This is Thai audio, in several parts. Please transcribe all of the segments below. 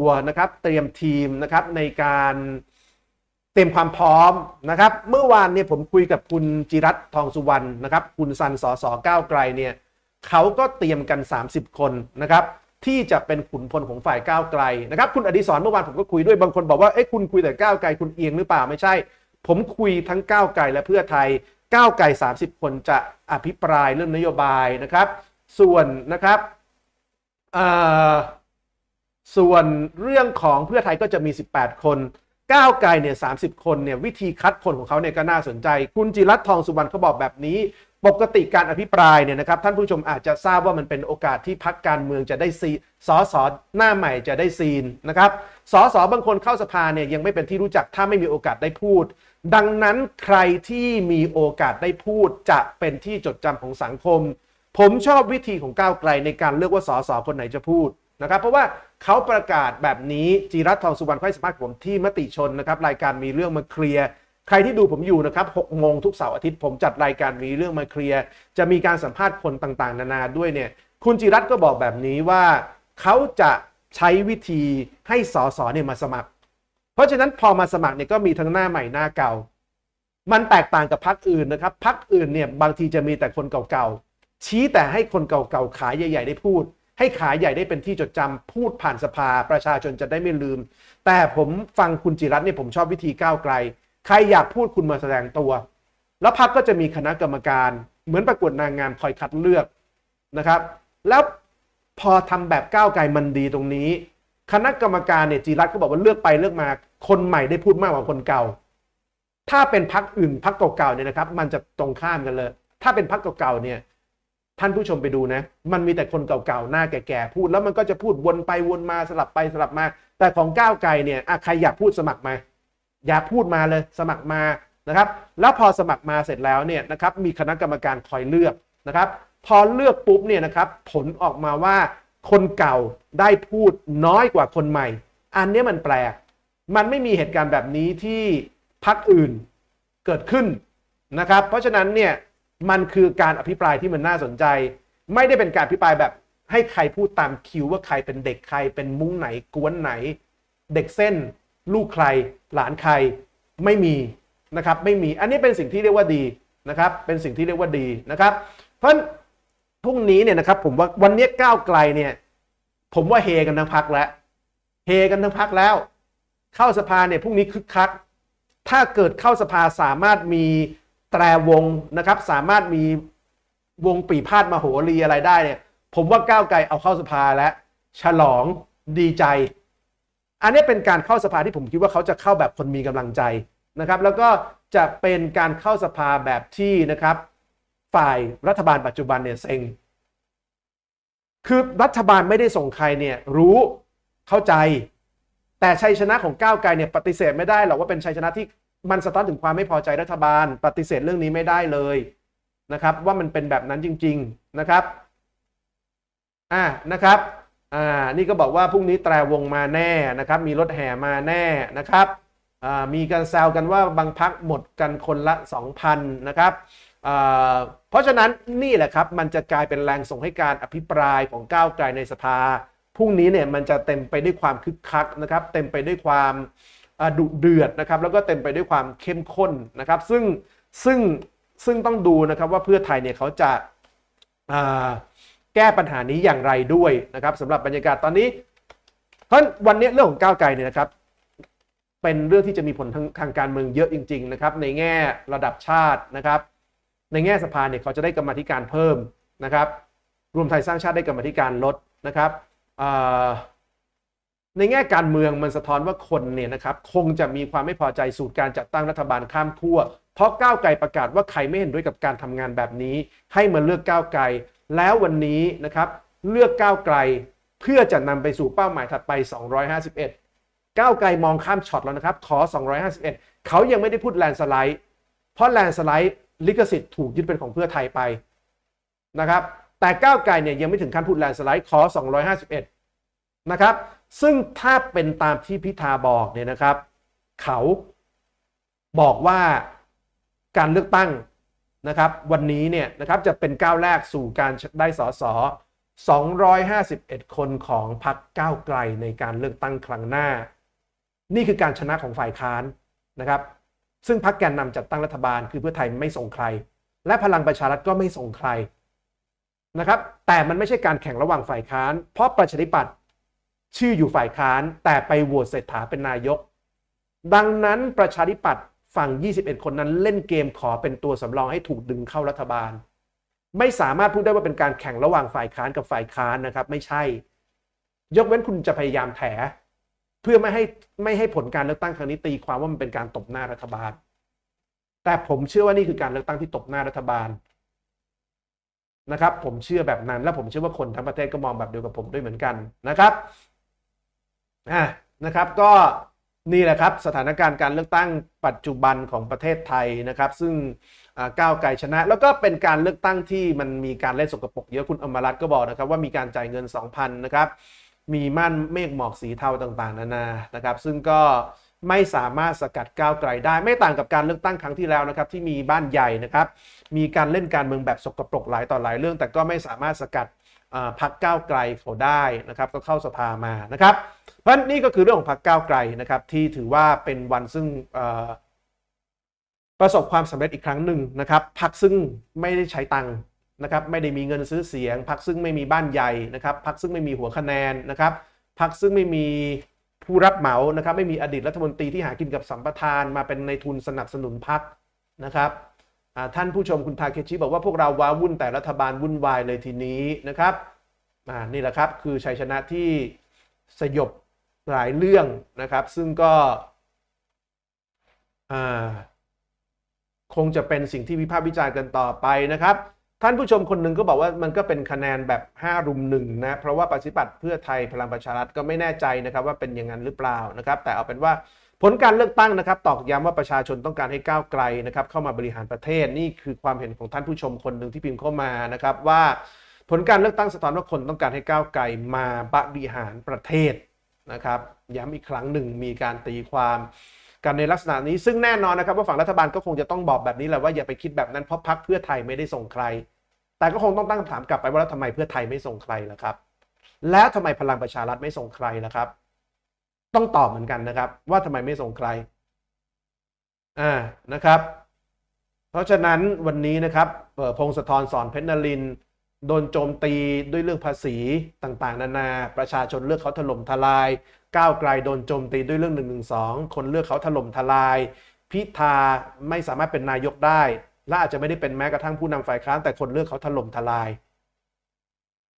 ัวนะครับ เตรียมทีมนะครับในการเตรียมความพร้อมนะครับ เมื่อวานเนี่ยผมคุยกับคุณจิรัตทอง สุวรรณนะครับ คุณซันสอสอก้าวไกลเนี่ย เขาก็เตรียมกัน 30 คนนะครับ ที่จะเป็นขุนพลของฝ่ายก้าวไกลนะครับ คุณอดิศรเมื่อวานผมก็คุยด้วย บาง คนบอกว่าเอ๊ะคุณคุยแต่ก้าวไกล คุณเอียงหรือเปล่าไม่ใช่ ผมคุยทั้งก้าวไกลและเพื่อไทยก้าวไกล30 คนจะอภิปรายเรื่องนโยบายนะครับ ส่วนนะครับเอ่อส่วนเรื่องของเพื่อไทยก็จะมี 18 คน ก้าวไกลเนี่ยสาคนเนี่ยวิธีคัดคนของเขาเนี่ยก็น่าสนใจ คุณ จิรัตทอง สุวรรณเขาบอกแบบนี้ ปกติการอภิปรายเนี่ยนะครับท่านผู้ชมอาจจะทราบว่ามันเป็นโอกาสที่พักการเมืองจะได้ซีสอสอหน้าใหม่จะได้ซีนนะครับสอสอบางคนเข้าสภาเนี่ยยังไม่เป็นที่รู้จักถ้าไม่มีโอกาสได้พูด ดังนั้นใครที่มีโอกาสได้พูดจะเป็นที่จดจำของสังคม ผมชอบวิธีของก้าวไกลในการเลือกว่าสอสอคนไหนจะพูดนะครับเพราะว่าเขาประกาศแบบนี้จีรัตทองสุวรรณค่อยสัมภาษณ์ผมที่มติชนนะครับรายการมีเรื่องมาเคลียร์ใครที่ดูผมอยู่นะครับ6โมงทุกเสาร์อาทิตย์ผม จัดรายการมีเรื่องมาเคลียร์จะมีการสัมภาษณ์คนต่างๆ นานาด้วยเนี่ย คุณจิรัตก็บอกแบบนี้ว่าเขาจะใช้วิธีให้สอสอเนี่ยมาสมัคร เพราะฉะนั้นพอมาสมัครเนี่ยก็มีทั้งหน้าใหม่หน้าเก่า มันแตกต่างกับพักอื่นนะครับพักอื่นเนี่ยบางทีจะมีแต่คนเก่าๆชี้แต่ให้คนเก่าๆขายใหญ่ๆได้พูดให้ขายใหญ่ได้เป็นที่จดจำพูดผ่านสภา ประชาชนจะได้ไม่ลืม แต่ผมฟังคุณจิรัตน์เนี่ยผมชอบวิธีก้าวไกลใครอยากพูดคุณมาแสดงตัว แล้วพักก็จะมีคณะกรรมการเหมือนประกวดนางงามคอยคัดเลือกนะครับ แล้วพอทำแบบก้าวไกลมันดีตรงนี้ คณะกรรมการเนี่ยจิรัตน์ก็บอกว่าเลือกไปเลือกมาคนใหม่ได้พูดมากกว่าคนเก่า ถ้าเป็นพักอื่นพักเก่าๆเนี่ยนะครับ มันจะตรงข้ามกันเลย ถ้าเป็นพักเก่าๆเนี่ยท่านผู้ชมไปดูนะ มันมีแต่คนเก่าๆ หน้าแก่ๆ พูดแล้วมันก็จะพูดวนไปวนมาสลับไปสลับมา แต่ของก้าวไกลเนี่ยใครอยากพูดสมัครมาอยากพูดมาเลยสมัครมา นะครับ แล้วพอสมัครมาเสร็จแล้วเนี่ยนะครับ มีคณะกรรมการคอยเลือกนะครับ พอเลือกปุ๊บเนี่ยนะครับ ผลออกมาว่าคนเก่าได้พูดน้อยกว่าคนใหม่ อันนี้มันแปลก มันไม่มีเหตุการณ์แบบนี้ที่พักอื่นเกิดขึ้นนะครับ เพราะฉะนั้นเนี่ยมันคือการอภิปรายที่มันน่าสนใจ ไม่ได้เป็นการอภิปรายแบบให้ใครพูดตามคิวว่าใครเป็นเด็กใครเป็นมุ้งไหนกวนไหน เด็กเส้นลูกใคร หลานใครไม่มีนะครับ ไม่มีอันนี้เป็นสิ่งที่เรียกว่าดีนะครับ เป็นสิ่งที่เรียกว่าดีนะครับ เพราะพรุ่งนี้เนี่ยนะครับ ผมว่าวันนี้ก้าวไกลเนี่ย ผมว่าเฮกันทั้งพักแล้วเฮกันทั้งพักแล้ว เข้าสภาเนี่ยพรุ่งนี้คึกคักถ้าเกิดเข้าสภาสามารถมีแตรวงนะครับสามารถมีวงปีพาดมาโหรีอะไรได้เนี่ยผมว่าก้าวไกลเอาเข้าสภาและฉลองดีใจ อันนี้เป็นการเข้าสภาที่ผมคิดว่าเขาจะเข้าแบบคนมีกำลังใจนะครับแล้วก็จะเป็นการเข้าสภาแบบที่นะครับ ฝ่ายรัฐบาลปัจจุบันเนี่ยเซ็งคือรัฐบาลไม่ได้ส่งใครเนี่ย รู้เข้าใจ แต่ชัยชนะของก้าวไกลเนี่ยปฏิเสธไม่ได้หรอกว่าเป็นชัยชนะที่มันสะท้อนถึงความไม่พอใจรัฐบาลปฏิเสธเรื่องนี้ไม่ได้เลยนะครับว่ามันเป็นแบบนั้นจริงๆนะครับอ่านะครับอ่านี่ก็บอกว่าพรุ่งนี้แตรวงมาแน่นะครับ มีรถแห่มาแน่นะครับอ่ามีการแซวกันว่าบางพักหมดกันคนละ 2,000 นะครับเพราะฉะนั้น นี่แหละครับ มันจะกลายเป็นแรงส่งให้การอภิปรายของก้าวไกลในสภาพรุ่งนี้เนี่ยมันจะเต็มไปด้วยความคึกคักนะครับเต็มไปด้วยความดุเดือดนะครับแล้วก็เต็มไปด้วยความเข้มข้นนะครับซึ่งซึ่งซึ่งต้องดูนะครับว่าเพื่อไทยเนี่ยเขาจะแก้ปัญหานี้อย่างไรด้วยนะครับสำหรับบรรยากาศตอนนี้เพราะวันนี้เรื่องของก้าวไกลเนี่ยนะครับ เป็นเรื่องที่จะมีผลทางทางการเมืองเยอะจริง ๆนะครับ ในแง่ระดับชาตินะครับ ในแง่สภาเนี่ยเขาจะได้กรรมธิการเพิ่มนะครับ รวมไทยสร้างชาติได้กรรมธิการลดนะครับในแง่การเมืองมันสะท้อนว่าคนเนี่ยนะครับคงจะมีความไม่พอใจสูตรการจัดตั้งรัฐบาลข้ามขั้วเพราะก้าวไกลประกาศว่าใครไม่เห็นด้วยกับการทำงานแบบนี้ ให้มาเลือกก้าวไกลแล้ววันนี้นะครับเลือกก้าวไกลเพื่อจะนำไปสู่เป้าหมายถัดไป 251 ก้าวไกลมองข้ามช็อตแล้วนะครับขอ 251 เขายังไม่ได้พูดแลนสไลด์ เพราะแลนสไลด์ลิขสิทธิ์ถูกยึดเป็นของเพื่อไทยไปนะครับแต่ก้าวไกลเนี่ยยังไม่ถึงขั้นพูดแลนสไลด์ขอ251 นะครับซึ่งถ้าเป็นตามที่พิธาบอกเนี่ยนะครับ เขาบอกว่าการเลือกตั้งนะครับวันนี้เนี่ยนะครับจะเป็นก้าวแรกสู่การได้สอสอ251 คนของพรรคก้าวไกลในการเลือกตั้งครั้งหน้า นี่คือการชนะของฝ่ายค้านนะครับ ซึ่งพรรคแกนนำจัดตั้งรัฐบาล คือเพื่อไทยไม่ ส่งใคร และพลังประชารัฐก็ไม่ ส่งใครนะครับแต่มันไม่ใช่การแข่งระหว่างฝ่ายค้าน เพราะประชาธิปัตยชื่ออยู่ฝ่ายค้าน แต่ไปโหวตเศรษฐาเป็นนายก ดังนั้นประชาธิปัตย์ฝั่ง 21 คนนั้นเล่นเกมขอเป็นตัวสำรองให้ถูกดึงเข้ารัฐบาล ไม่สามารถพูดได้ว่าเป็นการแข่งระหว่างฝ่ายค้านกับฝ่ายค้านนะครับ ไม่ใช่ยกเว้นคุณจะพยายามแถเพื่อไม่ให้ไม่ให้ผลการเลือกตั้งครั้งนี้ตีความว่ามันเป็นการตบหน้ารัฐบาล แต่ผมเชื่อว่านี่คือการเลือกตั้งที่ตบหน้ารัฐบาล นะครับ ผมเชื่อแบบนั้นและผมเชื่อว่าคนทั้งประเทศก็มองแบบเดียวกับผมด้วยเหมือนกันนะครับอ่ะนะครับ ก็นี่แหละครับสถานการณ์การเลือกตั้งปัจจุบันของประเทศไทยนะครับ ซึ่งก้าวไกลชนะ แล้วก็เป็นการเลือกตั้งที่มันมีการเล่นสกปรกเยอะ คุณอมรัตน์ก็บอกนะครับว่ามีการจ่ายเงิน 2,000นะครับ มีม่านเมฆหมอกสีเทาต่างๆนานานะครับ ซึ่งก็ไม่สามารถสกัดก้าวไกลได้ ไม่ต่างกับการเลือกตั้งครั้งที่แล้วนะครับที่มีบ้านใหญ่นะครับ มีการเล่นการเมืองแบบสกปรกหลายต่อหลายเรื่อง แต่ก็ไม่สามารถสกัดพรรคก้าวไกลเขาได้นะครับ ก็เข้าสภามานะครับ เพราะนี่ก็คือเรื่องของพรรคก้าวไกลนะครับที่ถือว่าเป็นวันซึ่งประสบความสำเร็จอีกครั้งหนึ่งนะครับพรรคซึ่งไม่ได้ใช้ตังค์นะครับ ไม่ได้มีเงินซื้อเสียงพรรคซึ่งไม่มีบ้านใหญ่นะครับพรรคซึ่งไม่มีหัวคะแนนนะครับพรรคซึ่งไม่มีผู้รับเหมานะครับ ไม่มีอดีตรัฐมนตรีที่หากินกับสัมปทานมาเป็นในทุนสนับสนุนพรรคนะครับท่านผู้ชมคุณทาเคชิบอกว่าพวกเราว้าวุ่นแต่รัฐบาลวุ่นวายเลยทีนี้นะครับนี่แหละครับคือชัยชนะที่สยบหลายเรื่องนะครับ ซึ่งก็คงจะเป็นสิ่งที่วิพากษ์วิจารณ์กันต่อไปนะครับ ท่านผู้ชมคนหนึ่งก็บอกว่ามันก็เป็นคะแนนแบบ 5 รุมหนึ่งนะเพราะว่าปฏิบัติเพื่อไทยพลังประชารัฐก็ไม่แน่ใจนะครับว่าเป็นอย่างนั้นหรือเปล่านะครับ แต่เอาเป็นว่าผลการเลือกตั้งนะครับ ตอกย้ำว่าประชาชนต้องการให้ก้าวไกลนะครับ เข้ามาบริหารประเทศนี่คือความเห็นของท่านผู้ชมคนหนึ่งที่พิมพ์เข้ามานะครับ ว่าผลการเลือกตั้งสะท้อนว่าคนต้องการให้ก้าวไกล มาบริหารประเทศนะครับย้ำอีกครั้งหนึ่งมีการตีความกันในลักษณะนี้ซึ่งแน่นอนนะครับว่าฝั่งรัฐบาลก็คงจะต้องบอกแบบนี้แหละว่าอย่าไปคิดแบบนั้นเพราะพักเพื่อไทยไม่ได้ส่งใคร แต่ก็คงต้องตั้งคำถามกลับไปว่าแล้วทำไมเพื่อไทยไม่ส่งใครล่ะครับ แล้วทำไมพลังประชารัฐไม่ส่งใครล่ะครับต้องตอบเหมือนกันนะครับว่าทำไมไม่ส่งใครอ่านะครับ เพราะฉะนั้นวันนี้นะครับพงศธรสอนเพชรนลินโดนโจมตีด้วยเรื่องภาษีต่างๆ นานาประชาชนเลือกเขาถล่มทลาย ก้าวไกลโดนโจมตีด้วยเรื่อง1นึคนเลือกเขาถล่มทลาย พิธาไม่สามารถเป็นนายกได้และอาจจะไม่ได้เป็นแม้กระทั่งผู้นำฝ่ายค้านแต่คนเลือกเขาถล่มทลาย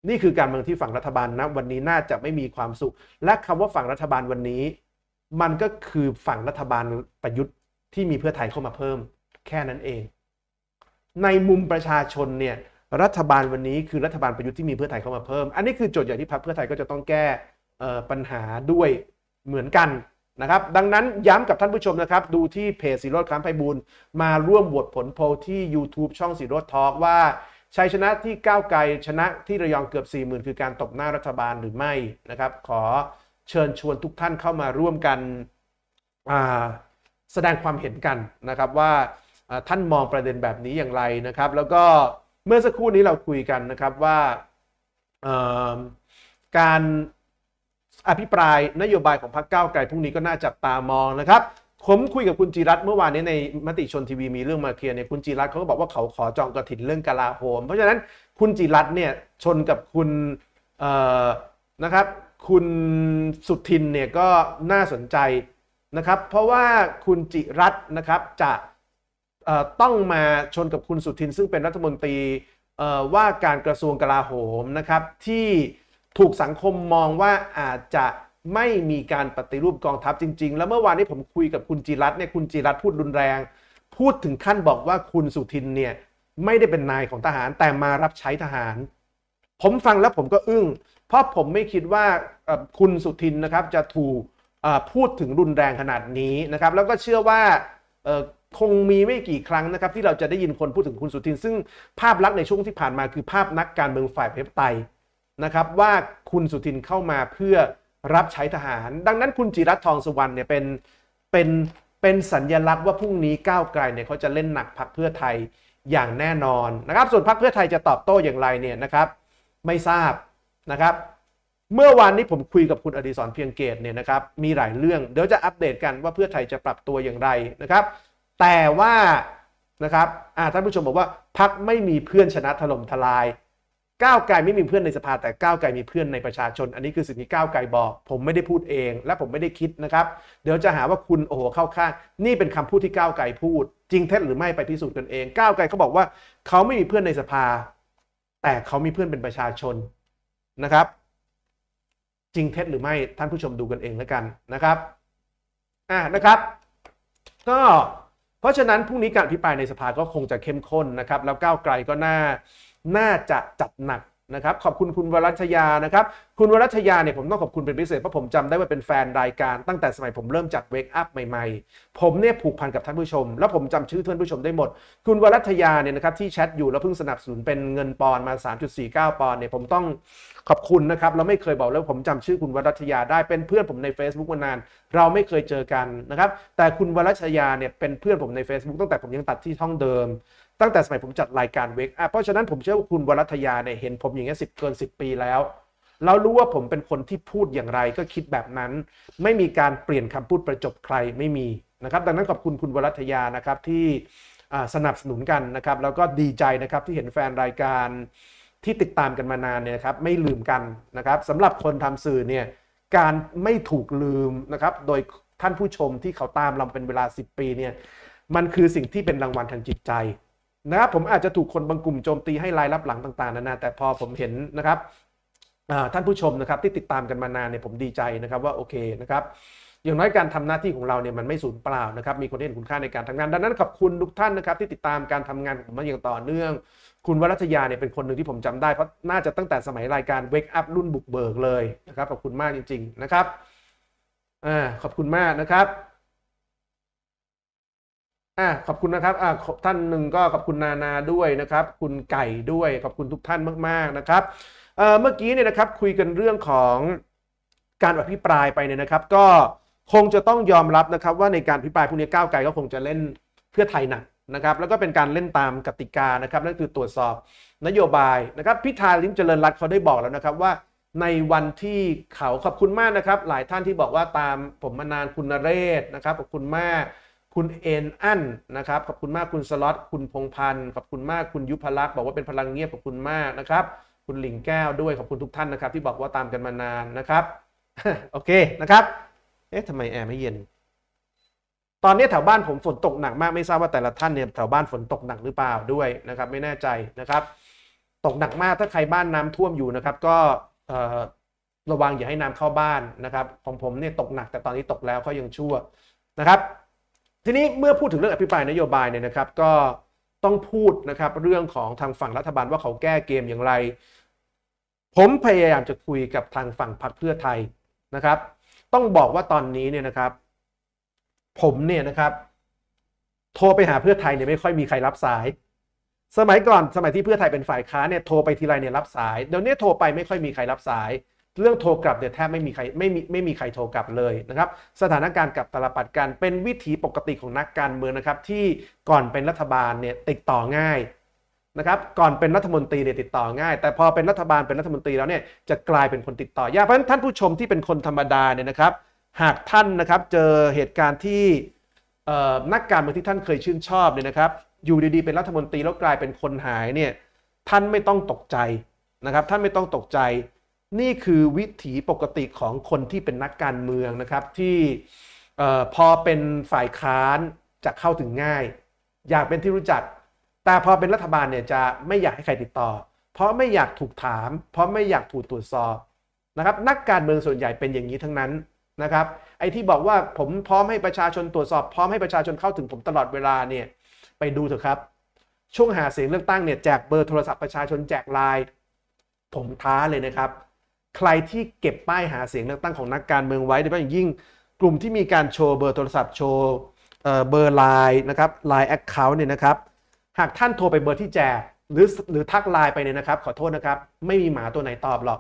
นี่คือการเมืองที่ฝั่งรัฐบาลนะวันนี้น่าจะไม่มีความสุข และคำว่าฝั่งรัฐบาลวันนี้ มันก็คือฝั่งรัฐบาลประยุทธ์ที่มีเพื่อไทยเข้ามาเพิ่ม แค่นั้นเอง ในมุมประชาชนเนี่ยรัฐบาลวันนี้คือรัฐบาลประยุทธ์ที่มีเพื่อไทยเข้ามาเพิ่มอันนี้คือโจทย์ใหญ่ที่พรรคเพื่อไทยก็จะต้องแก้ปัญหาด้วยเหมือนกันนะครับดังนั้น ย้ำกับท่านผู้ชมนะครับดูที่เพจสีรถคล้ำไพบูลมาร่วมบวชผลโพลที่ YouTube ช่องสีรถทอล์กว่าชัยชนะที่ก้าวไกลชนะที่ระยองเกือบ 4 0,000 คือการตบหน้ารัฐบาลหรือไม่นะครับ ขอเชิญชวนทุกท่านเข้ามาร่วมกันแสดงความเห็นกันนะครับ ว่าท่านมองประเด็นแบบนี้อย่างไรนะครับ แล้วก็เมื่อสักครู่นี้เราคุยกันนะครับว่าการอภิปรายนโยบายของพรรคก้าวไกลพรุ่งนี้ก็น่าจับตามองนะครับผมคุยกับคุณจิรัตเมื่อวานนี้ในมติชนทีวีมีเรื่องมาเคลียร์เนี่ยคุณจิรัตเขาก็บอกว่าเขาขอจองกระถินเรื่องกลาโหม เพราะฉะนั้นคุณจิรัตเนี่ยชนกับคุณนะครับ คุณสุทินเนี่ยก็น่าสนใจนะครับ เพราะว่าคุณจิรัตนะครับ จะต้องมาชนกับคุณสุทิน ซึ่งเป็นรัฐมนตรีว่าการกระทรวงกลาโหมนะครับที่ถูกสังคมมองว่าอาจจะไม่มีการปฏิรูปกองทัพจริงๆ แล้วเมื่อวานนี้ผมคุยกับคุณจิรัตเนี่ย คุณจิรัตพูดรุนแรง พูดถึงขั้นบอกว่าคุณสุทินเนี่ย ไม่ได้เป็นนายของทหารแต่มารับใช้ทหาร ผมฟังแล้วผมก็อึง้ง เพราะผมไม่คิดว่าคุณสุทินนะครับจะถูกพูดถึงรุนแรงขนาดนี้นะครับ แล้วก็เชื่อว่าคงมีไม่กี่ครั้งนะครับ ที่เราจะได้ยินคนพูดถึงคุณสุทิน ซึ่งภาพลักษณ์ในช่วงที่ผ่านมาคือภาพนักการเมืองฝ่ายเพปไตนะครับ ว่าคุณสุทินเข้ามาเพื่อรับใช้ทหารดังนั้นคุณจิรัตทองสุวรรณเนี่ยเป็นเป็นเป็นสัญญลักษณ์ว่าพรุ่งนี้ก้าวไกลเนี่ยเขาจะเล่นหนักพักเพื่อไทยอย่างแน่นอนนะครับส่วนพักเพื่อไทยจะตอบโต้อย่างไรเนี่ยนะครับ ไม่ทราบนะครับ เมื่อวานนี้ผมคุยกับคุณอดิศรเพียงเกตเนี่ยนะครับมีหลายเรื่อง เดี๋ยวจะอัปเดตกันว่าเพื่อไทยจะปรับตัวอย่างไรนะครับ แต่ว่านะครับท่านผู้ชมบอกว่าพักไม่มีเพื่อนชนะถล่มทลายก้าวไกลไม่มีเพื่อนในสภาแต่ก้าวไกลมีเพื่อนในประชาชน อันนี้คือสิ่งที่ก้าวไกลบอก ผมไม่ได้พูดเอง และผมไม่ได้คิดนะครับ เดี๋ยวจะหาว่าคุณโอ้โหเข้าข้างนี่เป็นคำพูดที่ก้าวไกลพูด จริงเท็จหรือไม่ไปพิสูจน์กันเองก้าวไกลเขาบอกว่าเขาไม่มีเพื่อนในสภา แต่เขามีเพื่อนเป็นประชาชนนะครับ จริงเท็จหรือไม่ท่านผู้ชมดูกันเองแล้วกันนะครับอ่านะครับ ก็เพราะฉะนั้นพรุ่งนี้การอภิปรายในสภาก็คงจะเข้มข้นนะครับ แล้วก้าวไกลก็น่าน่าจะจัดหนักนะครับขอบคุณคุณวรัชยานะครับคุณวรัชยาเนี่ยผมต้องขอบคุณเป็นพิเศษเพราะผมจำได้ว่าเป็นแฟนรายการ ตั้งแต่สมัยผมเริ่มจัดเวกอัพใหม่ๆ ผมเนี่ยผูกพันกับท่านผู้ชม แล้วผมจำชื่อท่านผู้ชมได้หมด คุณวรัชยาเนี่ยนะครับที่แชทอยู่แล้วเพิ่งสนับสนุนเป็นเงินปอนมา 3.49ปอนเนี่ยผมต้องขอบคุณนะครับเราไม่เคยบอกแล้วผมจำชื่อคุณวรัชยาได้ เป็นเพื่อนผมใน Facebook มานาน เราไม่เคยเจอกันนะครับแต่คุณวรัชยาเนี่ยเป็นเพื่อนผมใน Facebook ตั้งแต่ผมยังตัดที่ช่องเดิมตั้งแต่สมัยผมจัดรายการเวกอเพราะฉะนั้นผมเชื่อว่าคุณวรัตยาเนี่ยเห็นผมอย่างเงี้ยสิเกิน 10 ปีแล้ว เรารู้ว่าผมเป็นคนที่พูดอย่างไร ก็คิดแบบนั้น ไม่มีการเปลี่ยนคำพูดประจบใครไม่มีนะครับ ดังนั้นขอบคุณคุณวรัตยานะครับที่สนับสนุนกันนะครับ แล้วก็ดีใจนะครับที่เห็นแฟนรายการที่ติดตามกันมานานเนี่ยครับไม่ลืมกัน นะครับสำหรับคนทำสื่อเนี่ยการไม่ถูกลืมนะครับโดยท่านผู้ชมที่เขาตามเราเป็นเวลา 10 ปีเนี่ยมันคือสิ่งที่เป็นรางวัลทางจิตใจนะครับผมอาจจะถูกคนบางกลุ่มโจมตีให้รายรับหลังต่างๆนานา แต่พอผมเห็นนะครับท่านผู้ชมนะครับ ที่ติดตามกันมานานเนี่ยผมดีใจนะครับว่าโอเคนะครับ อย่างน้อยการทำหน้าที่ของเราเนี่ยมันไม่สูญเปล่านะครับ มีคนเห็นคุณค่าในการทำงานดังนั้นขอบคุณทุกท่านนะครับ ที่ติดตามการทำงานของผมมาอย่างต่อเนื่อง คุณวรัชยาเนี่ยเป็นคนหนึ่งที่ผมจำได้เพราะน่าจะตั้งแต่สมัยรายการเวกอัพรุ่นบุกเบิกเลยนะครับขอบคุณมากจริง ๆนะครับอขอบคุณมากนะครับอ่ะขอบคุณนะครับอ่ะท่านหนึ่งก็ขอบคุณนานาด้วยนะครับคุณไก่ด้วย ขอบคุณทุกท่านมากๆนะครับเเมื่อกี้เนี่ยนะครับคุยกันเรื่องของการอภิปรายไปเนี่ยนะครับ ก็คงจะต้องยอมรับนะครับว่าในการอภิปรายพวกนี้ก้าวไกลก็คงจะเล่นเพื่อไทยหนักนะครับ แล้วก็เป็นการเล่นตามกติกานะครับนั่นคือตรวจสอบ นโยบายนะครับ พิธาลิ้มเจริญรัตน์เขาได้บอกแล้วนะครับว่าในวันที่เขาขอบคุณมากนะครับหลายท่านที่บอกว่าตามผมมานานคุณนเรศนะครับขอบคุณมากคุณเอ็นอั้นนะครับขอบคุณมากคุณสล็อตคุณพงพันธ์ขอบคุณมากคุณยุพลักษ์บอกว่าเป็นพลังเงียบขอบคุณมากนะครับ คุณหลิงแก้วด้วยขอบคุณทุกท่านนะครับ ที่บอกว่าตามกันมานานนะครับโอเคนะครับเอ๊ะทำไมแอร์ไม่เย็น ตอนนี้แถวบ้านผมฝนตกหนักมาก ไม่ทราบว่าแต่ละท่านเนี่ยแถวบ้านฝนตกหนักหรือเปล่าด้วยนะครับไม่แน่ใจนะครับ ตกหนักมากถ้าใครบ้านน้ำท่วมอยู่นะครับ ก็ระวังอย่าให้น้ำเข้าบ้านนะครับของผมเนี่ยตกหนักแต่ตอนนี้ตกแล้วก็ยังชั่วนะครับทีนี้เมื่อพูดถึงเรื่องอภิปรายนโยบายเนี่ยนะครับก็ต้องพูดนะครับเรื่องของทางฝั่งรัฐบาลว่าเขาแก้เกมอย่างไร ผมพยายามจะคุยกับทางฝั่งพรรคเพื่อไทยนะครับ ต้องบอกว่าตอนนี้เนี่ยนะครับ ผมเนี่ยนะครับโทรไปหาเพื่อไทยเนี่ยไม่ค่อยมีใครรับสาย สมัยก่อนสมัยที่เพื่อไทยเป็นฝ่ายค้าเนี่ยโทรไปทีไรเนี่ยรับสาย เดี๋ยวนี้โทรไปไม่ค่อยมีใครรับสายเรื่องโทรกลับเนี่ยแทบไม่มีใครไม่มีไม่มีใครโทรกลับเลยนะครับสถานการณ์กับตลปัดกันเป็นวิถีปกติของนักการเมืองนะครับที่ก่อนเป็นรัฐบาลเนี่ยติดต่อง่ายนะครับก่อนเป็นรัฐมนตรีเนี่ยติดต่อง่าย แต่พอเป็นรัฐบาลเป็นรัฐมนตรีแล้วเนี่ยจะกลายเป็นคนติดต่อยากเพราะฉะนั้นท่านผู้ชมที่เป็นคนธรรมดาเนี่ยนะครับหากท่านนะครับเจอเหตุการณ์ที่นักการเมืองที่ท่านเคยชื่นชอบเนี่ยนะครับอยู่ดีๆเป็นรัฐมนตรีแล้วกลายเป็นคนหายเนี่ยท่านไม่ต้องตกใจนะครับ ท่านไม่ต้องตกใจนี่คือวิถีปกติของคนที่เป็นนักการเมืองนะครับ ที่พอเป็นฝ่ายค้านจะเข้าถึงง่าย อยากเป็นที่รู้จัก แต่พอเป็นรัฐบาลเนี่ยจะไม่อยากให้ใครติดต่อ เพราะไม่อยากถูกถาม เพราะไม่อยากถูกตรวจสอบนะครับ นักการเมืองส่วนใหญ่เป็นอย่างนี้ทั้งนั้นนะครับ ไอ้ที่บอกว่าผมพร้อมให้ประชาชนตรวจสอบ พร้อมให้ประชาชนเข้าถึงผมตลอดเวลาเนี่ยไปดูเถอะครับ ช่วงหาเสียงเลือกตั้งเนี่ยแจกเบอร์โทรศัพท์ประชาชนแจกไลน์ผมท้าเลยนะครับใครที่เก็บป้ายหาเสียงเลือกตั้งของนักการเมืองไว้โดยเฉพาะอย่างยิ่งกลุ่มที่มีการโชว์เบอร์โทรศัพท์โชว์เบอร์ไลน์นะครับไลน์แอคเคาท์เนี่ยนะครับ หากท่านโทรไปเบอร์ที่แจกหรือหรือทักไลน์ไปเนี่ยนะครับขอโทษนะครับ ไม่มีหมาตัวไหนตอบหรอก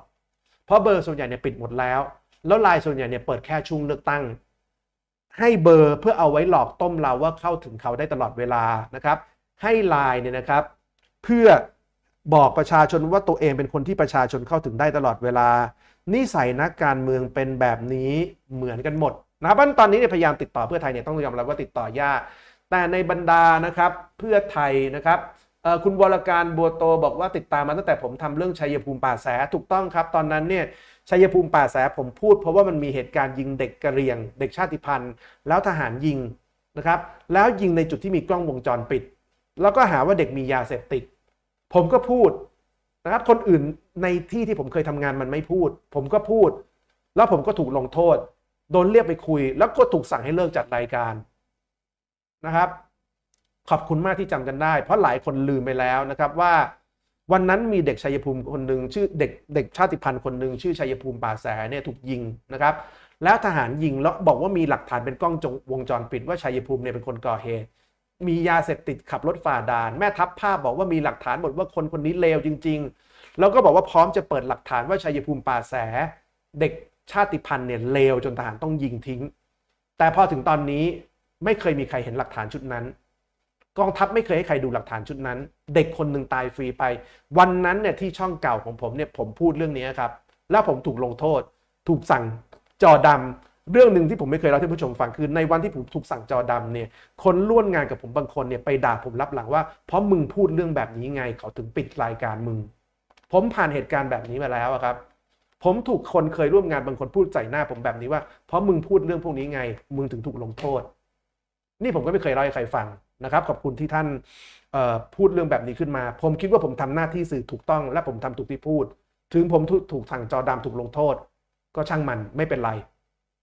เพราะเบอร์ส่วนใหญ่เนี่ยปิดหมดแล้ว แล้วไลน์ส่วนใหญ่เนี่ยเปิดแค่ช่วงเลือกตั้ง ให้เบอร์เพื่อเอาไว้หลอกต้มเราว่าเข้าถึงเขาได้ตลอดเวลานะครับ ให้ไลน์เนี่ยนะครับเพื่อบอกประชาชนว่าตัวเองเป็นคนที่ประชาชนเข้าถึงได้ตลอดเวลานิสัยนักการเมืองเป็นแบบนี้เหมือนกันหมดนะครับตอนนี้เนี่ยพยายามติดต่อเพื่อไทยเนี่ยต้องยอมรับว่าติดต่อยากแต่ในบรรดานะครับเพื่อไทยนะครับคุณวรการบัวโตบอกว่าติดตามมาตั้งแต่ผมทำเรื่องชัยภูมิป่าแสถูกต้องครับ ตอนนั้นเนี่ยชัยภูมิป่าแสผมพูดเพราะว่ามันมีเหตุการณ์ยิงเด็กกระเรียง เด็กชาติพันธุ์แล้วทหารยิงนะครับแล้วยิงในจุดที่มีกล้องวงจรปิด แล้วก็หาว่าเด็กมียาเสพติดผมก็พูดนะครับคนอื่นในที่ที่ผมเคยทำงานมันไม่พูด ผมก็พูด แล้วผมก็ถูกลงโทษ โดนเรียกไปคุย แล้วก็ถูกสั่งให้เลิกจัดรายการนะครับ ขอบคุณมากที่จำกันได้ เพราะหลายคนลืมไปแล้วนะครับ ว่าวันนั้นมีเด็กชัยภูมิคนหนึ่งชื่อเด็กเด็กชาติพันธุ์คนหนึ่งชื่อชัยภูมิป่าแสเนี่ยถูกยิงนะครับ แล้วทหารยิงแล้วบอกว่ามีหลักฐานเป็นกล้องวงจรปิดว่าชัยภูมิเนี่ยเป็นคนก่อเหตุมียาเสพติดขับรถฝ่าด่าน แม่ทัพภาพบอกว่ามีหลักฐานหมดว่าคนคนนี้เลวจริงๆ แล้วก็บอกว่าพร้อมจะเปิดหลักฐานว่าชายภูมิป่าแส เด็กชาติพันธุ์เนี่ยเลวจนทหารต้องยิงทิ้ง แต่พอถึงตอนนี้ไม่เคยมีใครเห็นหลักฐานชุดนั้น กองทัพไม่เคยให้ใครดูหลักฐานชุดนั้น เด็กคนหนึ่งตายฟรีไป วันนั้นเนี่ยที่ช่องเก่าของผมเนี่ยผมพูดเรื่องนี้ครับแล้วผมถูกลงโทษ ถูกสั่งจอดำเรื่องหนึ่งที่ผมไม่เคยเล่าให้ผู้ชมฟังคือ ในวันที่ผมถูกสั่งจอดำเนี่ยคนร่วมงานกับผมบางคนเนี่ยไปด่าผมรับหลังว่าเพราะมึงพูดเรื่องแบบนี้ไง เขาถึงปิดรายการมึง ผมผ่านเหตุการณ์แบบนี้มาแล้วครับ ผมถูกคนเคยร่วมงานบางคนพูดใส่หน้าผมแบบนี้ว่าเพราะมึงพูดเรื่องพวกนี้ไง มึงถึงถูกลงโทษ นี่ผมก็ไม่เคยเล่าให้ใครฟังนะครับ ขอบคุณที่ท่านพูดเรื่องแบบนี้ขึ้นมา ผมคิดว่าผมทำหน้าที่สื่อถูกต้อง และผมทำถูกที่พูด ถึงผมถูกสั่งจอดำถูกลงโทษ ก็ช่างมันไม่เป็นไร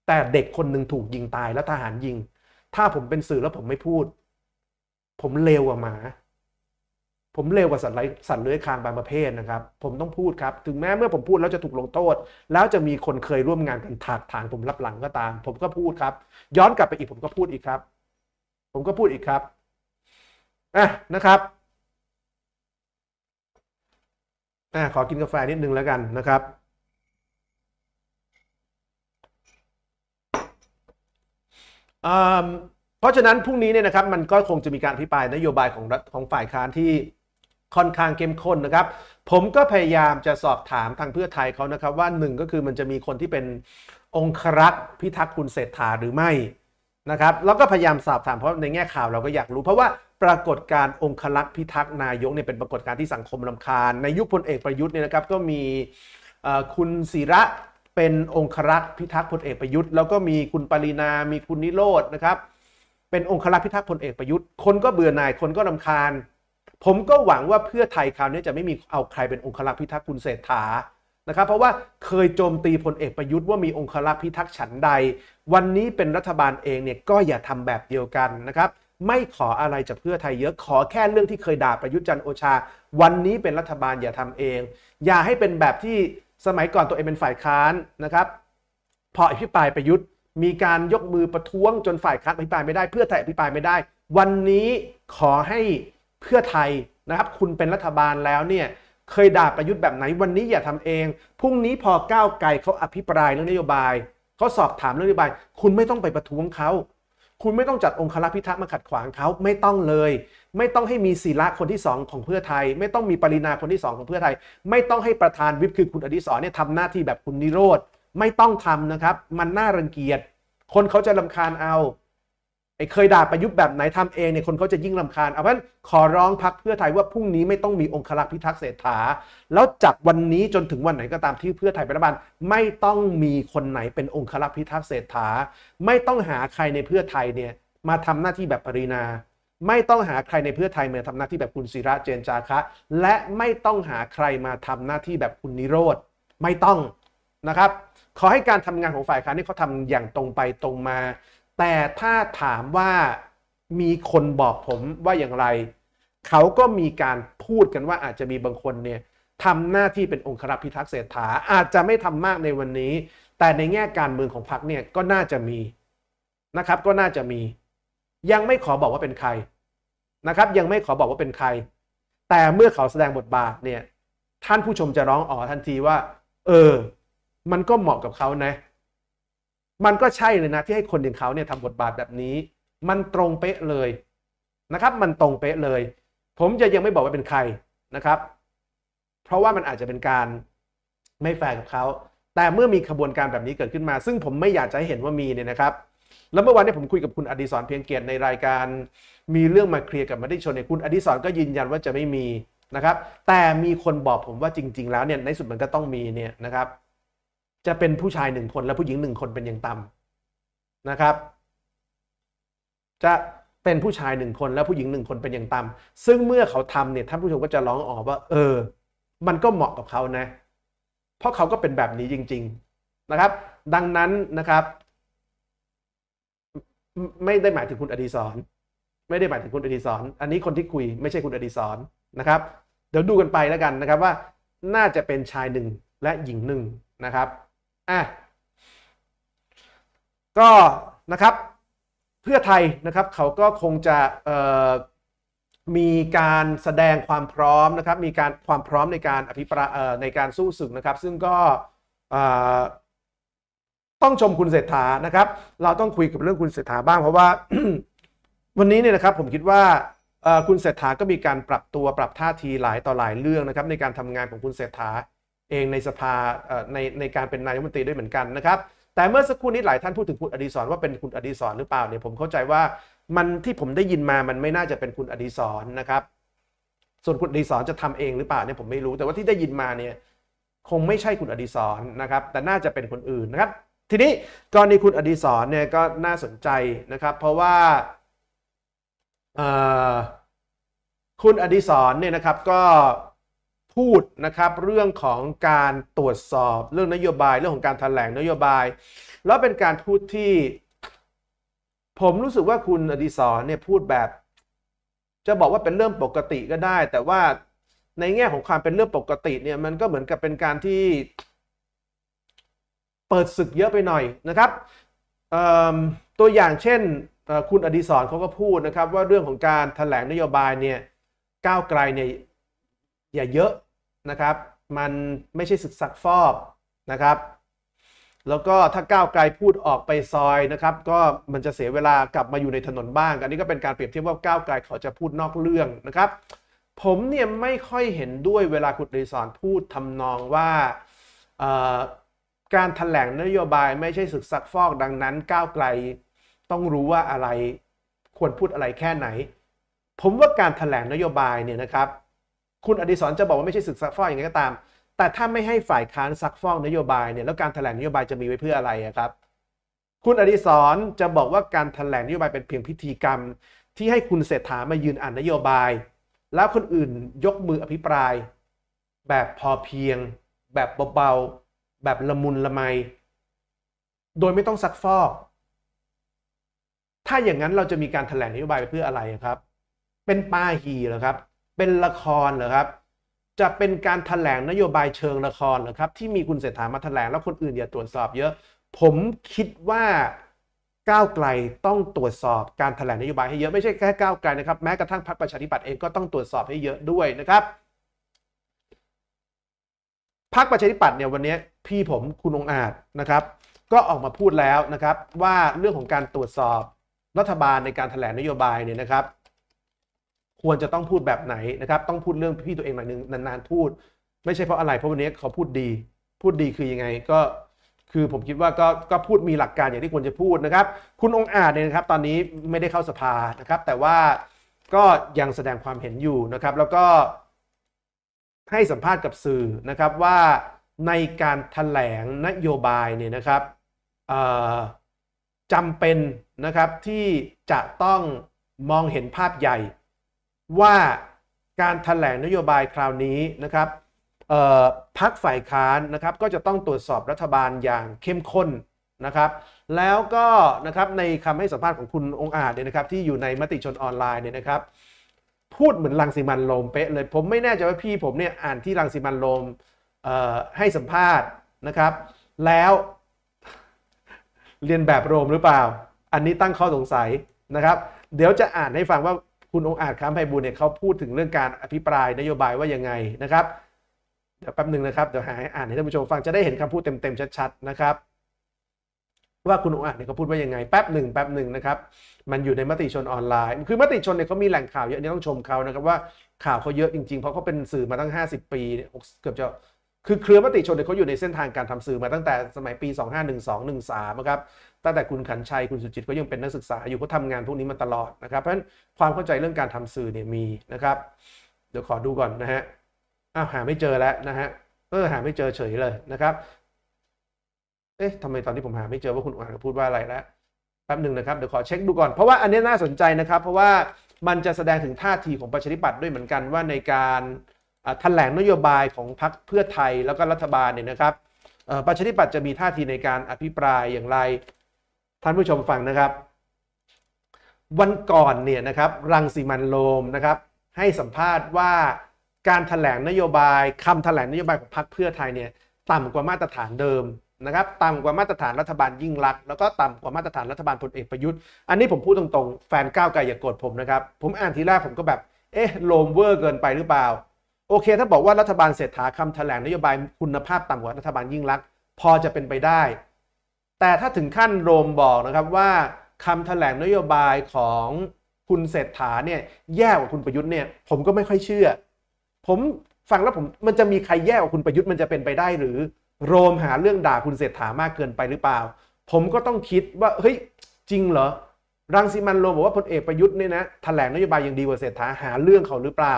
แต่เด็กคนหนึ่งถูกยิงตายแล้วทหารยิง ถ้าผมเป็นสื่อแล้วผมไม่พูด ผมเลวกว่าหมา ผมเลวกว่าสัตว์ไร้สัตว์เลื้อยคลานบางประเภทนะครับ ผมต้องพูดครับ ถึงแม้เมื่อผมพูดแล้วจะถูกลงโทษ แล้วจะมีคนเคยร่วมงานกันถากถางผมรับหลังก็ตาม ผมก็พูดครับ ย้อนกลับไปอีกผมก็พูดอีกครับ ผมก็พูดอีกครับอ่ะนะครับอ่ะขอกินกาแฟนิดนึงแล้วกันนะครับเพราะฉะนั้นพรุ่งนี้เนี่ยนะครับ มันก็คงจะมีการอภิปรายนโยบายของรัฐของฝ่ายค้านที่ค่อนข้างเข้มข้นนะครับผมก็พยายามจะสอบถามทางเพื่อไทยเขานะครับว่าหนึ่งก็คือมันจะมีคนที่เป็นองครักษ์พิทักษ์คุณเศรษฐาหรือไม่นะครับแล้วก็พยายามสอบถาม เพราะในแง่ข่าวเราก็อยากรู้ เพราะว่าปรากฏการองครักษ์พิทักษ์นายกเนี่ยเป็นปรากฏการที่สังคมลำคาญ ในยุคพลเอกประยุทธ์เนี่ยนะครับก็มีคุณศิระเป็นองครักษ์พิทักษ์พลเอกประยุทธ์แล้วก็มีคุณปรีนา มีคุณนิโรธนะครับ เป็นองครักษ์พิทักษ์พลเอกประยุทธ์ คนก็เบื่อหน่าย คนก็ลำคาญ ผมก็หวังว่าเพื่อไทยคราวนี้จะไม่มีเอาใครเป็นองครักษ์พิทักษ์คุณเศรษฐา นะครับ เพราะว่าเคยโจมตีพลเอกประยุทธ์ว่ามีองครักษ์พิทักษ์ฉันใด วันนี้เป็นรัฐบาลเองเนี่ยก็อย่าทำแบบเดียวกันนะครับ ไม่ขออะไรจากเพื่อไทยเยอะ ขอแค่เรื่องที่เคยด่าประยุทธ์จันโอชา วันนี้เป็นรัฐบาลอย่าทำเอง อย่าให้เป็นแบบที่สมัยก่อนตัวเองเป็นฝ่ายค้านนะครับ พออภิปรายประยุทธ์มีการยกมือประท้วงจนฝ่ายค้านอภิปรายไม่ได้เพื่อไทยอภิปรายไม่ได้ วันนี้ขอให้เพื่อไทยนะครับ คุณเป็นรัฐบาลแล้วเนี่ยเคยด่าประยุทธ์แบบไหน วันนี้อย่าทำเอง พรุ่งนี้พอก้าวไกลเขาอภิปรายเรื่องนโยบายเขาสอบถามเรื่องนโยบาย คุณไม่ต้องไปประท้วงเขาคุณไม่ต้องจัดองคร์พิทักษ์มาขัดขวางเขาไม่ต้องเลย ไม่ต้องให้มีศิละคนที่2ของเพื่อไทย ไม่ต้องมีปรินาคนที่2ของเพื่อไทย ไม่ต้องให้ประธานวิปคือคุณอดิศรเนี่ยทำหน้าที่แบบคุณนิโรธไม่ต้องทำนะครับ มันน่ารังเกียจคนเขาจะลาคาญเอาไอ้เคยด่าประยุทธ์แบบไหนทำเองเนี่ยคนเขาจะยิ่งลาคาญเอาเพราะฉะนั้นขอร้องพักเพื่อไทยว่าพรุ่งนี้ไม่ต้องมีองครักษ์พิทักษ์เศรษฐาแล้วจากวันนี้จนถึงวันไหนก็ตามที่เพื่อไทยเป็นรัฐบาลไม่ต้องมีคนไหนเป็นองครักษ์พิทักษ์เศรษฐาไม่ต้องหาใครในเพื่อไทยเนี่ยมาทำหน้าที่แบบปรินาไม่ต้องหาใครในเพื่อไทยมาทำหน้าที่แบบคุณศิระเจนจาคะ และไม่ต้องหาใครมาทำหน้าที่แบบคุณนิโรธ ไม่ต้องนะครับ ขอให้การทำงานของฝ่ายค้านนี่เขาทาอย่างตรงไปตรงมาแต่ถ้าถามว่ามีคนบอกผมว่าอย่างไร เขาก็มีการพูดกันว่าอาจจะมีบางคนเนี่ยทำหน้าที่เป็นองครักษ์พิทักษ์เศรษฐาอาจจะไม่ทำมากในวันนี้ แต่ในแง่การเมืองของพรรคเนี่ยก็น่าจะมีนะครับ ก็น่าจะมี ยังไม่ขอบอกว่าเป็นใครนะครับ ยังไม่ขอบอกว่าเป็นใคร แต่เมื่อเขาแสดงบทบาทเนี่ย ท่านผู้ชมจะร้องอ๋อทันทีว่า เออ มันก็เหมาะกับเขานะเมันก็ใช่เลยนะที่ให้คนอย่างเขาเนี่ยทำบทบาทแบบนี้ มันตรงเป๊ะเลยนะครับมันตรงเป๊ะเลย ผมจะยังไม่บอกว่าเป็นใครนะครับ เพราะว่ามันอาจจะเป็นการไม่แฟร์กับเขาแต่เมื่อมีขบวนการแบบนี้เกิดขึ้นมา ซึ่งผมไม่อยากจะให้เห็นว่ามีเนี่ยนะครับแล้วเมื่อวานนี้ผมคุยกับคุณอดิศรเพียงเกียรติในรายการ มีเรื่องมาเคลียร์กับมาดิชนเนี่ยคุณอดิศรก็ยืนยันว่าจะไม่มีนะครับ แต่มีคนบอกผมว่าจริง ๆ แล้วเนี่ยในสุดมันก็ต้องมีเนี่ยนะครับจะเป็นผู้ชายหนึ่งคนและผู้หญิงหนึ่งคนเป็นอย่างต่ำนะครับ จะเป็นผู้ชายหนึ่งคน และผู้หญิงหนึ่งคนเป็นอย่างต่ำซึ่งเมื่อเขาทำเนี่ยท่านผู้ชมก็จะร้องออกว่า เออ มันก็เหมาะกับเขานะ เพราะเขาก็เป็นแบบนี้จริงๆนะครับดังนั้นนะครับ ไม่ได้หมายถึงคุณอดีศรไม่ได้หมายถึงคุณอดีศรออันนี้คนที่คุยไม่ใช่คุณอดีศรนะครับ เดี๋ยวดูกันไปแล้วกันนะครับว่า น่าจะเป็นชายหนึ่งและหญิงหนึ่งนะครับอ่ะก็นะครับเพื่อไทยนะครับเขาก็คงจะมีการแสดงความพร้อมนะครับ มีการความพร้อมในการอภิปรายในการสู้ศึกนะครับ ซึ่งก็ต้องชมคุณเศรษฐานะครับ เราต้องคุยกับเรื่องคุณเศรษฐาบ้างเพราะว่าวันนี้เนี่ยนะครับ ผมคิดว่าคุณเศรษฐาก็มีการปรับตัวปรับท่าทีหลายต่อหลายเรื่องนะครับ ในการทำงานของคุณเศรษฐาเองในสภาในในการเป็นนายกรัฐมนตรีด้วยเหมือนกันนะครับแต่เมื่อสักครู่นี้หลายท่านพูดถึงคุณอดีศรว่าเป็นคุณอดีศรหรือเปล่าเนี่ยผมเข้าใจว่ามันที่ผมได้ยินมามันไม่น่าจะเป็นคุณอดีศรนะครับ ส่วนคุณอดีศรจะทำเองหรือเปล่าเนี่ยผมไม่รู้ แต่ว่าที่ได้ยินมาเนี่ยคงไม่ใช่คุณอดีศรนะครับ แต่น่าจะเป็นคนอื่นนะครับทีนี้กรณีคุณอดีศรเนี่ยก็น่าสนใจนะครับ เพราะว่าคุณอดีศรเนี่ยนะครับก็พูดนะครับเรื่องของการตรวจสอบเรื่องนโยบายเรื่องของการถแถลงนโยบายแล้วเป็นการพูดที่ผมรู้สึกว่าคุณอดีศรเนี่ยพูดแบบ จะบอกว่าเป็นเรื่องปกติก็ได้แต่ว่าในแง่ของความเป็นเรื่องปกติเนี่ยมันก็เหมือนกับเป็นการที่ เปิดศึกเยอะไปหน่อยนะครับตัวอย่างเช่นคุณอดีศรเขาก็พูดนะครับ ว่าเรื่องของการถแถลงนโยบายเนี่ยก้าวไกลเนี่ยอย่าเยอะนะครับมันไม่ใช่ศึกซักฟอกนะครับ แล้วก็ถ้าก้าวไกลพูดออกไปซอยนะครับ ก็มันจะเสียเวลากลับมาอยู่ในถนนบ้างอันนี้ก็เป็นการเปรียบเทียบว่าก้าวไกลเขาจะพูดนอกเรื่องนะครับผมเนี่ยไม่ค่อยเห็นด้วยเวลาคุณดิสอนพูดทำนองว่าการถแถลงนโยบาย ไม่ใช่ศึกซักฟอกดังนั้น ก้าวไกลต้องรู้ว่าอะไรควรพูดอะไรแค่ไหน ผมว่าการถแถลงนโยบายเนี่ยนะครับคุณอดีศรจะบอกว่าไม่ใช่ศึกซักฟอกอย่างไรก็ตาม แต่ถ้าไม่ให้ฝ่ายค้านซักฟอกนโยบายเนี่ยแล้วการแถลงนโยบายจะมีไว้เพื่ออะไรครับ คุณอดีศรจะบอกว่าการแถลงนโยบายเป็นเพียงพิธีกรรม ที่ให้คุณเศรษฐามายืนอ่านนโยบาย แล้วคนอื่นยกมืออภิปราย แบบพอเพียง แบบเบาๆแบบละมุนละไมโดยไม่ต้องซักฟอก ถ้าอย่างนั้นเราจะมีการแถลงนโยบายไปเพื่ออะไรครับ เป็นป้าฮีเหรอครับเป็นละครเหรอครับ จะเป็นการถแถลงนโยบายเชิงละครเหรอครับ ที่มีคุณเศรษฐามาถแถลงแล้วคนอื่นอย่าตรวจสอบเยอะ ผมคิดว่าก้าวไกลต้องตรวจสอบการถแถลงนโยบายให้เยอะไม่ใช่แค่ก้าวไกลนะครับ แม้กระทั่งพรรคประชาธิปัตย์เองก็ต้องตรวจสอบให้เยอะด้วยนะครับพรรคประชาธิปัตย์เนี่ยวันนี้ พี่ผมคุณองอาจนะครับ ก็ออกมาพูดแล้วนะครับว่าเรื่องของการตรวจสอบรัฐบาลในการถแถลงนโยบายเนี่ยนะครับควรจะต้องพูดแบบไหนนะครับต้องพูดเรื่องพี่ตัวเองหน่อยนึงนานๆพูด ไม่ใช่เพราะอะไรเพราะวันนี้เขาพูดดี พูดดีคือยังไงก็คือผมคิดว่าก็ก็พูดมีหลักการอย่างที่ควรจะพูดนะครับ คุณองอาจเนี่ยนะครับ ตอนนี้ไม่ได้เข้าสภานะครับ แต่ว่าก็ยังแสดงความเห็นอยู่นะครับ แล้วก็ให้สัมภาษณ์กับสื่อนะครับ ว่าในการถแถลงนโยบายเนี่ยนะครับจำเป็นนะครับที่จะต้องมองเห็นภาพใหญ่ว่าการถแถลงนโยบายคราวนี้นะครับพักฝ่ายค้านนะครับก็จะต้องตรวจสอบรัฐบาลอย่างเข้มข้นนะครับ แล้วก็นะครับในคำให้สัมภาษณ์ของคุณองอาจเนี่ยนะครับที่อยู่ในมติชนออนไลน์เนี่ยนะครับ พูดเหมือนลังสิมันโลมเป๊ะเลยผมไม่แน่ใจว่าพี่ผมเนี่ยอ่านที่ลังสิมันโลมให้สัมภาษณ์นะครับ แล้วเรียนแบบโรมหรือเปล่า อันนี้ตั้งข้อสงสัยนะครับเดี๋ยวจะอ่านให้ฟังว่าคุณ อง อาจค้ำไพบูลเนี่ยเขาพูดถึงเรื่องการอภิปราย นโยบายว่ายังไงนะครับเดี๋ยวแป๊บหนึ่งนะครับเดี๋ยวหาให้อ่านให้ท่านผู้ชมฟังจะได้เห็นคำพูดเต็ม ๆ ชัด ๆ นะครับ ว่าคุณ อง อาจ เนี่ยเขาพูดว่ายังไง แป๊บหนึ่งแป๊บหนึ่งนะครับมันอยู่ในมติชน ออนไลน์ คือมติชนเนี่ยเขามี แหล่งข่าวเยอะนี่ต้องชมเขานะครับว่าข่าวเขาเยอะจริงๆเพราะเขาเป็นสื่อมาตั้ง 50 ปีเกือบจะคือเครือมติชนเนี่ยเขาอยู่ในเส้นทางการทำสื่อมาตั้งแต่สมัยปี 2512-13นะครับตั้งแต่คุณขันชัยคุณสุจิตก็ยังเป็นนักศึกษาอยู่เขาทำงานพวกนี้มาตลอดนะครับเพราะฉะนั้นความเข้าใจเรื่องการทำสื่อเนี่ยมีนะครับเดี๋ยวขอดูก่อนนะฮะอ้าวหาไม่เจอแล้วนะฮะเออหาไม่เจอเฉยเลยนะครับ เอ๊ะทำไมตอนที่ผมหาไม่เจอว่าคุณอ่านพูดว่าอะไรแล้วแป๊บหนึ่งนะครับเดี๋ยวขอเช็คดูก่อนเพราะว่าอันนี้น่าสนใจนะครับ เพราะว่ามันจะแสดงถึงท่าทีของประชาธิปัตย์ด้วยเหมือนกันว่าในการแถลงนโยบายของพรรคเพื่อไทยแล้วก็รัฐบาลเนี่ยนะครับประชาธิปัตย์จะมีท่าทีในการอภิปรายอย่างไร ท่านผู้ชมฟังนะครับ วันก่อนเนี่ยนะครับ รังสีมันโลมนะครับ ให้สัมภาษณ์ว่าการถแถลงนโยบายคำถแถลงนโยบายของพรรคเพื่อไทยเนี่ยต่ำกว่ามาตรฐานเดิมนะครับ ต่ำกว่ามาตรฐานรัฐบาลยิ่งรักแล้วก็ต่ำกว่ามาตรฐานรัฐบาลพลเอกประยุทธ์ อันนี้ผมพูดตรงๆ แฟนก้าวไกลอย่าโกรธผมนะครับ ผมอ่านทีแรกผมก็แบบ เอ๊ะ โลมเวอร์เกินไปหรือเปล่าโอเคถ้าบอกว่ารัฐบาลเศรษฐาคำแถลงนโยบายคุณภาพต่ำกว่ารัฐบาลยิ่งรักพอจะเป็นไปได้ แต่ถ้าถึงขั้นโรมบอกนะครับว่า คำแถลงนโยบายของคุณเศรษฐาเนี่ยแย่กว่าคุณประยุทธ์เนี่ยผมก็ไม่ค่อยเชื่อ ผมฟังแล้วผมมันจะมีใครแย่กว่าคุณประยุทธ์มันจะเป็นไปได้ หรือโรมหาเรื่องด่าคุณเศรษฐามากเกินไปหรือเปล่า ผมก็ต้องคิดว่าเฮ้ยจริงเหรอรังสิมันโรมบอกว่าพลเอกประยุทธ์เนี่ยนะแถลงนโยบายยังดีกว่าเศรษฐาหาเรื่องเขาหรือเปล่า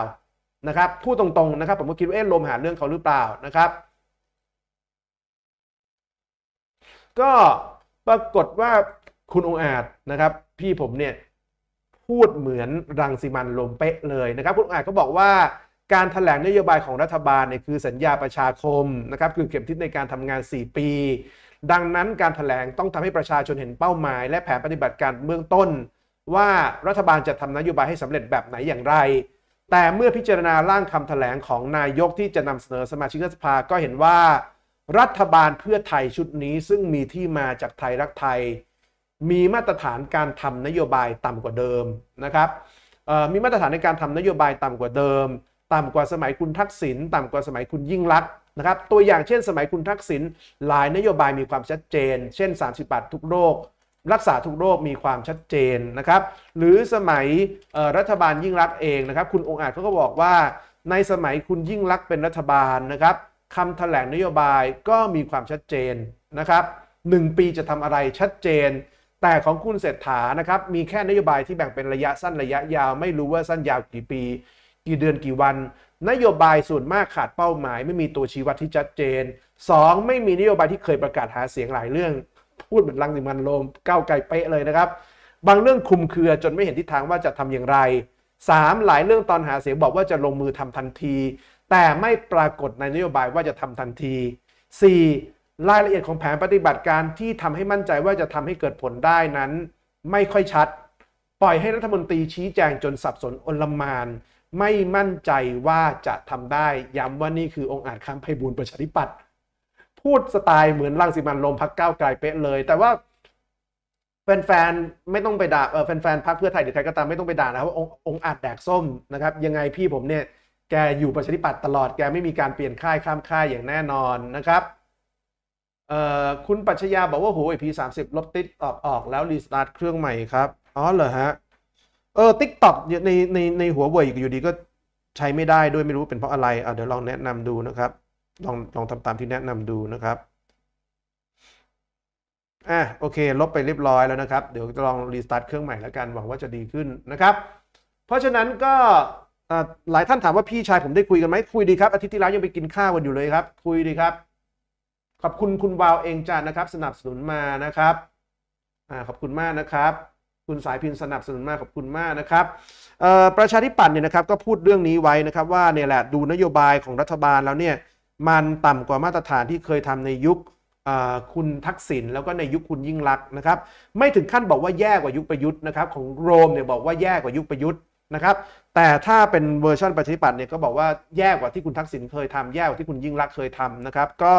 นะครับพูดตรงๆนะครับผมก็คิดว่าเอ๊ะลมหาเรื่องเขาหรือเปล่านะครับ ก็ปรากฏว่าคุณองอาจนะครับพี่ผมเนี่ยพูดเหมือนรังสีมันลมเป๊ะเลยนะครับคุณ องอาจก็บอกว่า การถแถลงนโยบายของรัฐบาลเนี่ยคือสัญญาประชาคมนะครับคือเข็มทิศในการทำงาน 4 ปี ดังนั้นการถแถลงต้องทำให้ประชาชนเห็นเป้าหมาย และแผนปฏิบัติการเบื้องต้น ว่ารัฐบาลจะทำนโยบายให้สำเร็จแบบไหนอย่างไรแต่เมื่อพิจารณาร่างคำแถลงของนายกที่จะนำเสนอสมาชิกรัฐสภาก็เห็นว่า รัฐบาลเพื่อไทยชุดนี้ซึ่งมีที่มาจากไทยรักไทย มีมาตรฐานการทำนโยบายต่ำกว่าเดิม นะครับมีมาตรฐานในการทำนโยบายต่ำกว่าเดิม ต่ำกว่าสมัยคุณทักษิณต่ำกว่าสมัยคุณยิ่งรักนะครับตัวอย่างเช่น สมัยคุณทักษิณหลายนโยบายมีความชัดเจน เช่น30บาททุกโรครักษาทุกโรคมีความชัดเจนนะครับ หรือสมัยรัฐบาลยิ่งรักเองนะครับ คุณองอาจเขาก็บอกว่า ในสมัยคุณยิ่งรักเป็นรัฐบาลนะครับคำถแถลงนโยบายก็มีความชัดเจนนะครับหปีจะทำอะไรชัดเจน แต่ของคุณเศรษฐานะครับมีแค่นโยบายที่แบ่งเป็นระยะสั้นระยะยาว ไม่รู้ว่าสั้นยาวกี่ปี กี่เดือนกี่วัน นโยบายส่วนมากขาดเป้าหมายไม่มีตัวชี้วัดที่ชัดเจน 2. ไม่มีนโยบายที่เคยประกาศหาเสียงหลายเรื่องพูดเหมือนลังสิมันโรมก้าวไกลเป๊ะเลยนะครับ บางเรื่องคุมเครือจนไม่เห็นทิศทางว่าจะทำอย่างไร 3. หลายเรื่องตอนหาเสียงบอกว่าจะลงมือทำทันที แต่ไม่ปรากฏในนโยบายว่าจะทำทันที 4. รายละเอียดของแผนปฏิบัติการที่ทำให้มั่นใจว่าจะทำให้เกิดผลได้นั้นไม่ค่อยชัด ปล่อยให้รัฐมนตรีชี้แจงจนสับสนอนลมานไม่มั่นใจว่าจะทำได้ย้ำว่านี่คือองค์อาจข้ามไพบูลประชาธิปัตย์พูดสไตล์เหมือนรังสิมันลมพักก้าวไกลเป๊ะเลย แต่ว่า แฟนๆไม่ต้องไปด่าแฟนๆพักเพื่อไทยหรือใครก็ตามไม่ต้องไปด่านะครับององอาจแดกส้มนะครับ ยังไงพี่ผมเนี่ย แกอยู่ประชาธิปัตย์ตลอดแกไม่มีการเปลี่ยนค่าย ข้ามค่ายอย่างแน่นอนนะครับเอ่อคุณปัชญาบอกว่าโหไอพีสามสิบลบติ๊กตอกออกแล้วรีสตาร์ทเครื่องใหม่ครับอ๋อเหรอฮะเออติ๊กตอกในในในหัวเว่ยอยู่ดีก็ใช้ไม่ได้ด้วยไม่รู้เป็นเพราะอะไรอเดี๋ยวลองแนะนำดูนะครับลองลองทำตามที่แนะนำดูนะครับ อ่ะโอเค ลบไปเรียบร้อยแล้วนะครับ เดี๋ยวจะลองรีสตาร์ทเครื่องใหม่แล้วกันหวังว่าจะดีขึ้นนะครับ เพราะฉะนั้นก็หลายท่านถามว่าพี่ชายผมได้คุยกันไหมคุยดีครับอาทิตย์ที่แล้วยังไปกินข้าวกันอยู่เลยครับ คุยดีครับขอบคุณคุณวาวเองจานนะครับ สนับสนุนมานะครับอขอบคุณมากนะครับ คุณสายพินสนับสนุนมากขอบคุณมากนะครับประชาธิปัตย์เนี่ยนะครับก็พูดเรื่องนี้ไว้นะครับ ว่าเนี่ยแหละดูนโยบายของรัฐบาลแล้วเนี่ยมันต่ำกว่ามาตรฐานที่เคยทำในยุคคุณทักษิณแล้วก็ในยุคคุณยิ่งรักนะครับไม่ถึงขั้นบอกว่าแย่กว่ายุคประยุทธ์นะครับของโรมเนี่ยบอกว่าแย่กว่ายุคประยุทธ์นะครับแต่ถ้าเป็นเวอร์ชันประชาธิปัตย์เนี่ยก็บอกว่าแย่กว่าที่คุณทักษิณเคยทำแย่กว่าที่คุณยิ่งรักเคยทำนะครับก็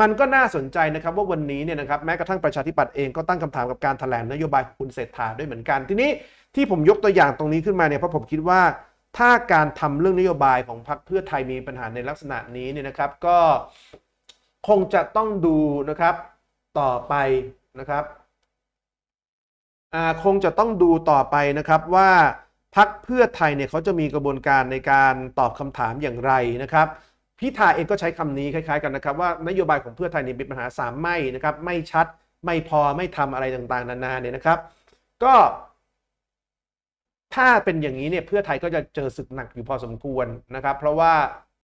มันก็น่าสนใจนะครับว่าวันนี้เนี่ยนะครับแม้กระทั่งประชาธิปัตย์เองก็ตั้งคำถามกับการถแถลงนโยบายของคุณเศรษฐาด้วยเหมือนกันทีนี้ที่ผมยกตัวอย่างตรงนี้ขึ้นมาเนี่ยเพราะผมคิดว่าถ้าการทำเรื่องนโยบายของพรรคเพื่อไทยมีปัญหาในลักษณะนี้เนี่ยนะครับ ก็คงจะต้องดูนะครับต่อไปนะครับคงจะต้องดูต่อไปนะครับว่าพักเพื่อไทยเนี่ยเขาจะมีกระบวนการในการตอบคำถามอย่างไรนะครับ พิธาเองก็ใช้คำนี้คล้ายๆ กันนะครับ ว่านโยบายของเพื่อไทยเนี่ยมีปัญหาสามไม่นะครับไม่ชัดไม่พอไม่ทำอะไรต่างๆนานาเนี่ยนะครับ ก็ถ้าเป็นอย่างนี้เนี่ยเพื่อไทยก็จะเจอศึกหนักอยู่พอสมควรนะครับ เพราะว่า